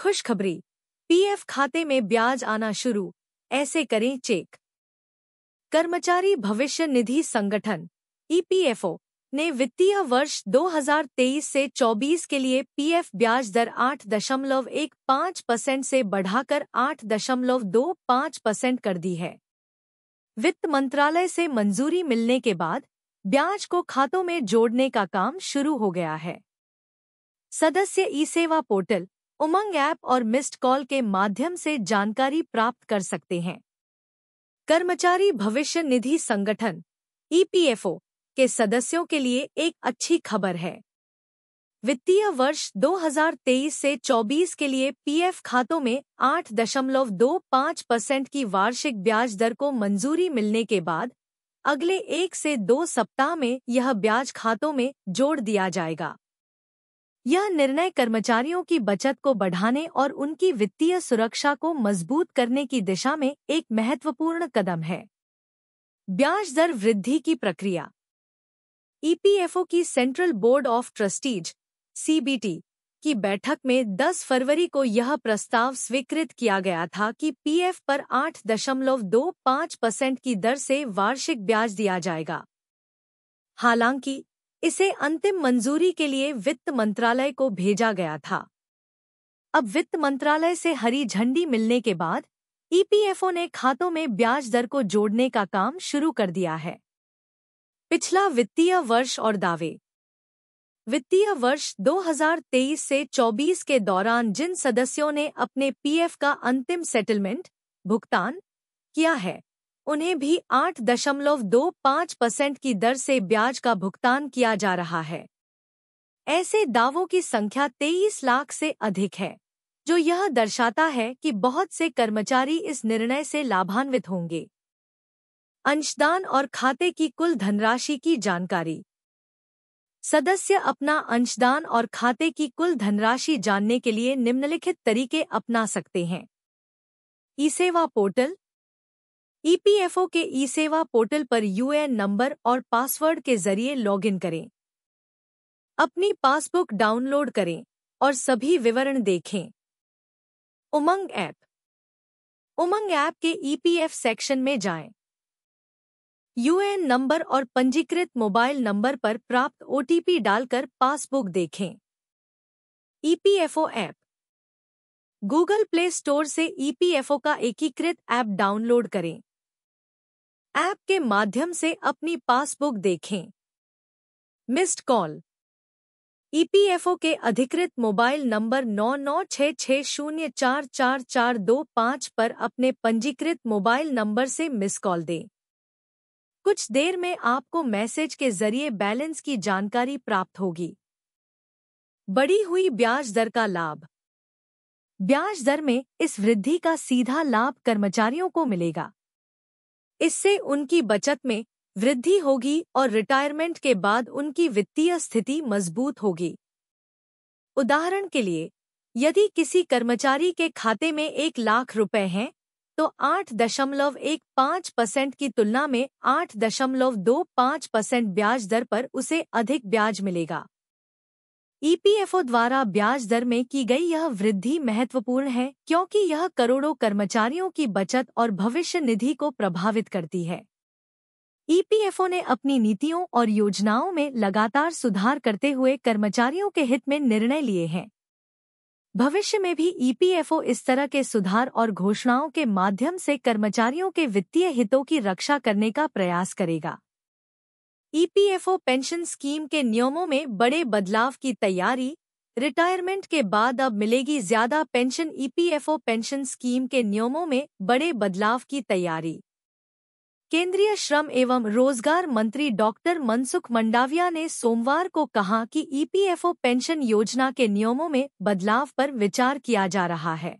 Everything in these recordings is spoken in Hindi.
खुशखबरी पीएफ खाते में ब्याज आना शुरू ऐसे करें चेक कर्मचारी भविष्य निधि संगठन ईपीएफओ ने वित्तीय वर्ष 2023 से 24 के लिए पीएफ ब्याज दर 8.15 परसेंट से बढ़ाकर 8.25 परसेंट कर दी है वित्त मंत्रालय से मंजूरी मिलने के बाद ब्याज को खातों में जोड़ने का काम शुरू हो गया है सदस्य e Seva portal Umang app और मिस्ड कॉल के माध्यम से जानकारी प्राप्त कर सकते हैं कर्मचारी भविष्य निधि संगठन ईपीएफओ e के सदस्यों के लिए एक अच्छी खबर है वित्तीय वर्ष 2023 से 24 के लिए पीएफ खातों में 8.25 परसेंट की वार्षिक ब्याज दर को मंजूरी मिलने के बाद अगले एक से दो सप्ताह में यह ब्याज खातों में जोड़ दिया जाएगा यह निर्णय कर्मचारियों की बचत को बढ़ाने और उनकी वित्तीय सुरक्षा को मजबूत करने की दिशा में एक महत्वपूर्ण कदम है ब्याज दर वृद्धि की प्रक्रिया ईपीएफओ e की central board of trustees CBT की बैठक में 10 फरवरी को यह प्रस्ताव स्वीकृत किया गया था कि पीएफ पर 8.25 परसेंट की दर से वार्षिक ब्याज दिया जाएगा हालांकि इसे अंतिम मंजूरी के लिए वित्त मंत्रालय को भेजा गया था अब वित्त मंत्रालय से हरी झंडी मिलने के बाद ईपीएफओ e ने खातों में ब्याज दर को जोड़ने का काम शुरू कर दिया है पिछला वित्तीय वर्ष और दावे वित्तीय वर्ष 2023 से 24 के दौरान जिन सदस्यों ने अपने पीएफ का अंतिम सेटलमेंट भुगतान किया है उन्हें भी आठ दशमलव दो पाँच परसेंट की दर से ब्याज का भुगतान किया जा रहा है ऐसे दावों की संख्या तेईस लाख से अधिक है जो यह दर्शाता है कि बहुत से कर्मचारी इस निर्णय से लाभान्वित होंगे अंशदान और खाते की कुल धनराशि की जानकारी सदस्य अपना अंशदान और खाते की कुल धनराशि जानने के लिए निम्नलिखित तरीके अपना सकते हैं ई सेवा पोर्टल ईपीएफओ e के ई सेवा पोर्टल पर यूएएन नंबर और पासवर्ड के जरिए लॉगिन करें अपनी पासबुक डाउनलोड करें और सभी विवरण देखें उमंग ऐप उमंग ऐप के ईपीएफ e सेक्शन में जाएं। यूएएन नंबर और पंजीकृत मोबाइल नंबर पर प्राप्त ओटीपी डालकर पासबुक देखें EPFO e app Google Play store से ईपीएफओ का एकीकृत ऐप डाउनलोड करें ऐप के माध्यम से अपनी पासबुक देखें मिस्ड कॉल ईपीएफओ के अधिकृत मोबाइल नंबर नौ नौ छः छः शून्य चार चार चार दो पाँच पर अपने पंजीकृत मोबाइल नंबर से मिस कॉल दें कुछ देर में आपको मैसेज के जरिए बैलेंस की जानकारी प्राप्त होगी बढ़ी हुई ब्याज दर का लाभ ब्याज दर में इस वृद्धि का सीधा लाभ कर्मचारियों को मिलेगा इससे उनकी बचत में वृद्धि होगी और रिटायरमेंट के बाद उनकी वित्तीय स्थिति मजबूत होगी उदाहरण के लिए यदि किसी कर्मचारी के खाते में एक लाख रुपए हैं तो आठ दशमलव एक पाँच परसेंट की तुलना में आठ दशमलव दो पाँच परसेंट ब्याज दर पर उसे अधिक ब्याज मिलेगा ईपीएफओ द्वारा ब्याज दर में की गई यह वृद्धि महत्वपूर्ण है क्योंकि यह करोड़ों कर्मचारियों की बचत और भविष्य निधि को प्रभावित करती है ईपीएफओ ने अपनी नीतियों और योजनाओं में लगातार सुधार करते हुए कर्मचारियों के हित में निर्णय लिए हैं भविष्य में भी ईपीएफओ इस तरह के सुधार और घोषणाओं के माध्यम से कर्मचारियों के वित्तीय हितों की रक्षा करने का प्रयास करेगा ईपीएफओ पेंशन स्कीम के नियमों में बड़े बदलाव की तैयारी रिटायरमेंट के बाद अब मिलेगी ज्यादा पेंशन ईपीएफओ पेंशन स्कीम के नियमों में बड़े बदलाव की तैयारी केंद्रीय श्रम एवं रोजगार मंत्री डॉक्टर मनसुख मंडाविया ने सोमवार को कहा कि ईपीएफओ पेंशन योजना के नियमों में बदलाव पर विचार किया जा रहा है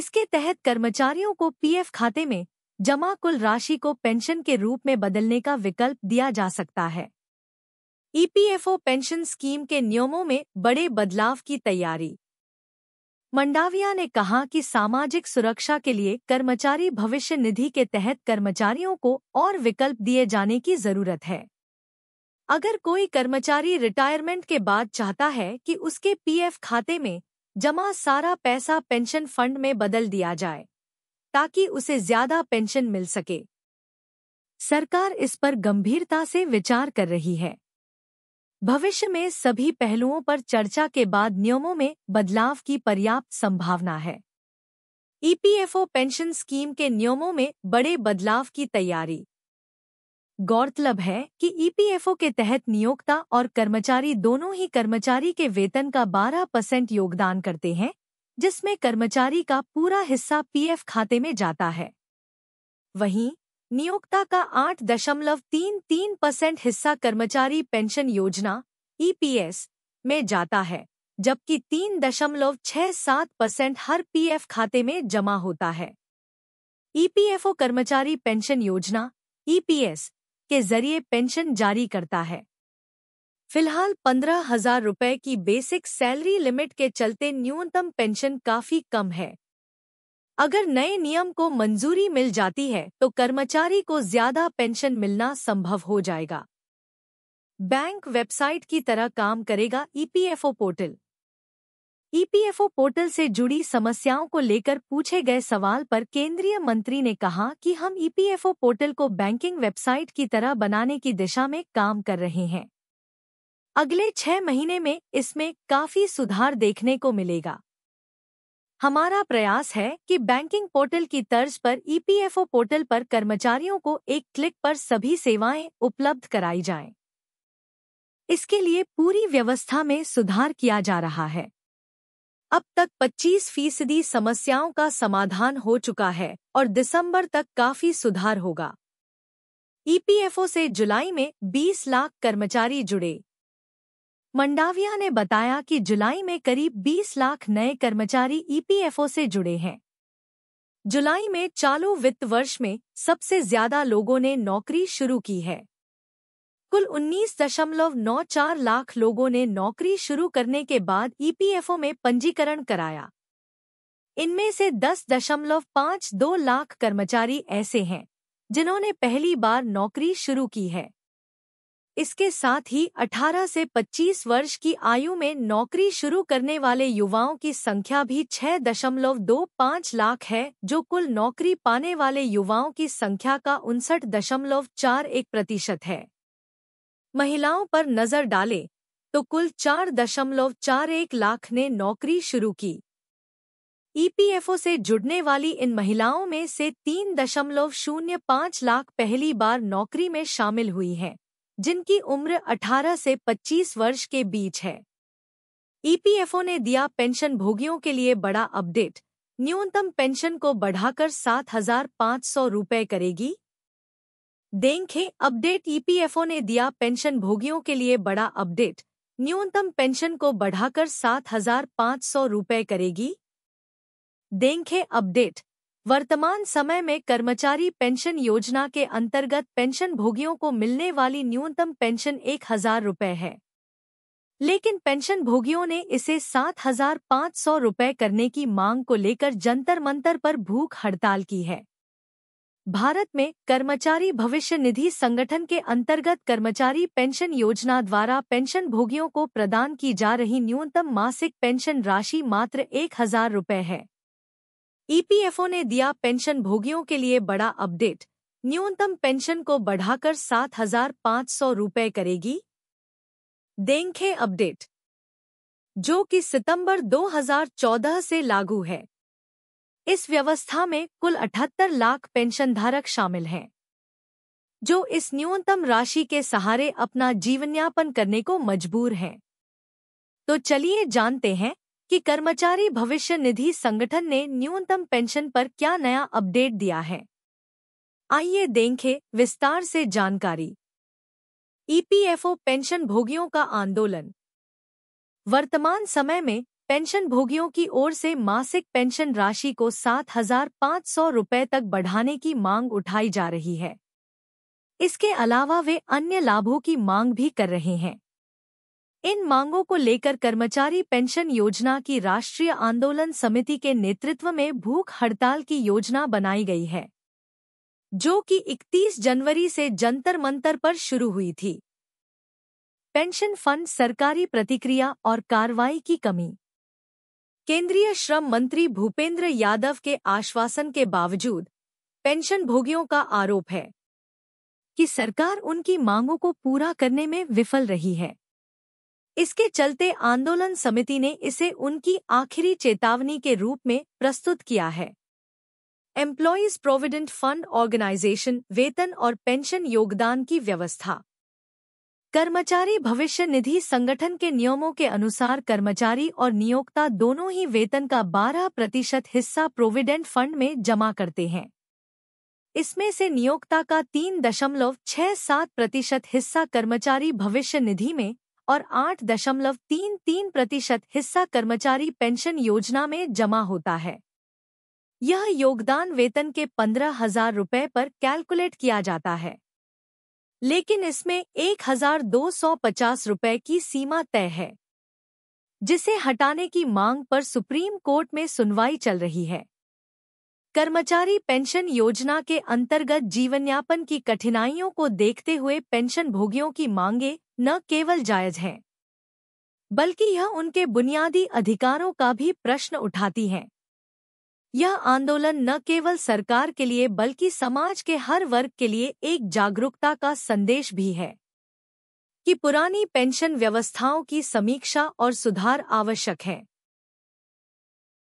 इसके तहत कर्मचारियों को पीएफ खाते में जमा कुल राशि को पेंशन के रूप में बदलने का विकल्प दिया जा सकता है ईपीएफओ e पेंशन स्कीम के नियमों में बड़े बदलाव की तैयारी मंडाविया ने कहा कि सामाजिक सुरक्षा के लिए कर्मचारी भविष्य निधि के तहत कर्मचारियों को और विकल्प दिए जाने की जरूरत है अगर कोई कर्मचारी रिटायरमेंट के बाद चाहता है कि उसके पीएफ खाते में जमा सारा पैसा पेंशन फंड में बदल दिया जाए ताकि उसे ज्यादा पेंशन मिल सके सरकार इस पर गंभीरता से विचार कर रही है भविष्य में सभी पहलुओं पर चर्चा के बाद नियमों में बदलाव की पर्याप्त संभावना है ईपीएफओ पेंशन स्कीम के नियमों में बड़े बदलाव की तैयारी गौरतलब है कि ईपीएफओ के तहत नियोक्ता और कर्मचारी दोनों ही कर्मचारी के वेतन का 12 परसेंट योगदान करते हैं जिसमें कर्मचारी का पूरा हिस्सा पीएफ खाते में जाता है वहीं नियोक्ता का आठ दशमलव तीन तीन परसेंट हिस्सा कर्मचारी पेंशन योजना ईपीएस में जाता है जबकि तीन दशमलव छह सात परसेंट हर पीएफ खाते में जमा होता है ईपीएफओ कर्मचारी पेंशन योजना ईपीएस के जरिए पेंशन जारी करता है फिलहाल पंद्रह हजार रुपये की बेसिक सैलरी लिमिट के चलते न्यूनतम पेंशन काफी कम है अगर नए नियम को मंजूरी मिल जाती है तो कर्मचारी को ज्यादा पेंशन मिलना संभव हो जाएगा बैंक वेबसाइट की तरह काम करेगा ईपीएफओ पोर्टल ईपीएफओ पोर्टल से जुड़ी समस्याओं को लेकर पूछे गए सवाल पर केंद्रीय मंत्री ने कहा कि हम ईपीएफओ पोर्टल को बैंकिंग वेबसाइट की तरह बनाने की दिशा में काम कर रहे हैं अगले छह महीने में इसमें काफी सुधार देखने को मिलेगा हमारा प्रयास है कि बैंकिंग पोर्टल की तर्ज पर ईपीएफओ पोर्टल पर कर्मचारियों को एक क्लिक पर सभी सेवाएं उपलब्ध कराई जाएं। इसके लिए पूरी व्यवस्था में सुधार किया जा रहा है अब तक 25 फीसदी समस्याओं का समाधान हो चुका है और दिसंबर तक काफी सुधार होगा ईपीएफओ से जुलाई में 20 लाख कर्मचारी जुड़े मंडाविया ने बताया कि जुलाई में करीब 20 लाख नए कर्मचारी ईपीएफओ से जुड़े हैं जुलाई में चालू वित्त वर्ष में सबसे ज्यादा लोगों ने नौकरी शुरू की है कुल 19.94 लाख लोगों ने नौकरी शुरू करने के बाद ईपीएफओ में पंजीकरण कराया इनमें से 10.52 लाख कर्मचारी ऐसे हैं जिन्होंने पहली बार नौकरी शुरू की है इसके साथ ही 18 से 25 वर्ष की आयु में नौकरी शुरू करने वाले युवाओं की संख्या भी 6.25 लाख है जो कुल नौकरी पाने वाले युवाओं की संख्या का उनसठ दशमलव चार एक प्रतिशत है महिलाओं पर नजर डालें तो कुल चार दशमलव चार एक लाख ने नौकरी शुरू की ईपीएफओ से जुड़ने वाली इन महिलाओं में से तीन दशमलव शून्य पाँच लाख पहली बार नौकरी में शामिल हुई हैं जिनकी उम्र 18 से 25 वर्ष के बीच है ईपीएफओ e ने दिया पेंशन भोगियों के लिए बड़ा अपडेट न्यूनतम पेंशन को बढ़ाकर सात हजार पाँच सौ रुपये करेगी देखें अपडेट ईपीएफओ e ने दिया पेंशन भोगियों के लिए बड़ा अपडेट न्यूनतम पेंशन को बढ़ाकर सात हजार पाँच सौ रुपये करेगी देखें अपडेट वर्तमान समय में कर्मचारी पेंशन योजना के अंतर्गत पेंशन भोगियों को मिलने वाली न्यूनतम पेंशन एक हजार रुपये है लेकिन पेंशन भोगियों ने इसे सात हजार पाँच सौ रुपये करने की मांग को लेकर जंतर मंतर पर भूख हड़ताल की है भारत में कर्मचारी भविष्य निधि संगठन के अंतर्गत कर्मचारी पेंशन योजना द्वारा पेंशन भोगियों को प्रदान की जा रही न्यूनतम मासिक पेंशन राशि मात्र एक हजार रुपये है ईपीएफओ ने दिया पेंशन भोगियों के लिए बड़ा अपडेट न्यूनतम पेंशन को बढ़ाकर सात हजार पाँच सौ रुपये करेगी देंखे अपडेट जो कि सितंबर 2014 से लागू है इस व्यवस्था में कुल 78 लाख पेंशनधारक शामिल हैं जो इस न्यूनतम राशि के सहारे अपना जीवनयापन करने को मजबूर हैं तो चलिए जानते हैं कि कर्मचारी भविष्य निधि संगठन ने न्यूनतम पेंशन पर क्या नया अपडेट दिया है आइए देखें विस्तार से जानकारी ईपीएफओ पेंशन भोगियों का आंदोलन वर्तमान समय में पेंशन भोगियों की ओर से मासिक पेंशन राशि को सात हजार पांच सौ रुपए तक बढ़ाने की मांग उठाई जा रही है इसके अलावा वे अन्य लाभों की मांग भी कर रहे हैं इन मांगों को लेकर कर्मचारी पेंशन योजना की राष्ट्रीय आंदोलन समिति के नेतृत्व में भूख हड़ताल की योजना बनाई गई है जो कि 31 जनवरी से जंतर मंतर पर शुरू हुई थी पेंशन फंड सरकारी प्रतिक्रिया और कार्रवाई की कमी केंद्रीय श्रम मंत्री भूपेंद्र यादव के आश्वासन के बावजूद पेंशन भोगियों का आरोप है कि सरकार उनकी मांगों को पूरा करने में विफल रही है इसके चलते आंदोलन समिति ने इसे उनकी आखिरी चेतावनी के रूप में प्रस्तुत किया है एम्प्लॉयज प्रोविडेंट फंड ऑर्गेनाइजेशन वेतन और पेंशन योगदान की व्यवस्था कर्मचारी भविष्य निधि संगठन के नियमों के अनुसार कर्मचारी और नियोक्ता दोनों ही वेतन का 12 प्रतिशत हिस्सा प्रोविडेंट फंड में जमा करते हैं इसमें से नियोक्ता का तीन दशमलव छह सात प्रतिशत हिस्सा कर्मचारी भविष्य निधि में और आठ दशमलव तीन तीन प्रतिशत हिस्सा कर्मचारी पेंशन योजना में जमा होता है यह योगदान वेतन के पंद्रह हजार रुपए पर कैलकुलेट किया जाता है लेकिन इसमें एक हजार दो सौ पचास रुपए की सीमा तय है जिसे हटाने की मांग पर सुप्रीम कोर्ट में सुनवाई चल रही है कर्मचारी पेंशन योजना के अंतर्गत जीवनयापन की कठिनाइयों को देखते हुए पेंशन भोगियों की मांगे न केवल जायज हैं बल्कि यह उनके बुनियादी अधिकारों का भी प्रश्न उठाती हैं यह आंदोलन न केवल सरकार के लिए बल्कि समाज के हर वर्ग के लिए एक जागरूकता का संदेश भी है कि पुरानी पेंशन व्यवस्थाओं की समीक्षा और सुधार आवश्यक है